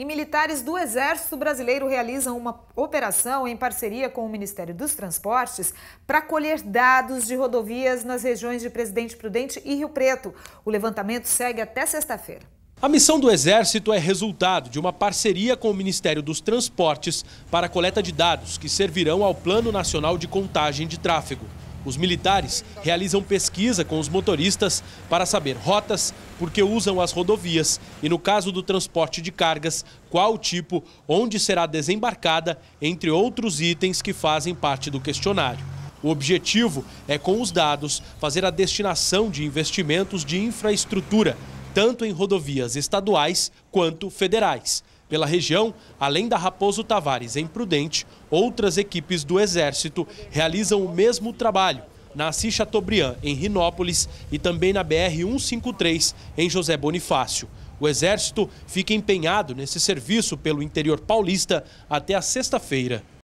E militares do Exército Brasileiro realizam uma operação em parceria com o Ministério dos Transportes para colher dados de rodovias nas regiões de Presidente Prudente e Rio Preto. O levantamento segue até sexta-feira. A missão do Exército é resultado de uma parceria com o Ministério dos Transportes para a coleta de dados que servirão ao Plano Nacional de Contagem de Tráfego. Os militares realizam pesquisa com os motoristas para saber rotas, porque usam as rodovias e, no caso do transporte de cargas, qual tipo, onde será desembarcada, entre outros itens que fazem parte do questionário. O objetivo é, com os dados, fazer a destinação de investimentos de infraestrutura, tanto em rodovias estaduais quanto federais. Pela região, além da Raposo Tavares em Prudente, outras equipes do Exército realizam o mesmo trabalho na Assis Chateaubriand, em Rinópolis, e também na BR-153, em José Bonifácio. O Exército fica empenhado nesse serviço pelo interior paulista até a sexta-feira.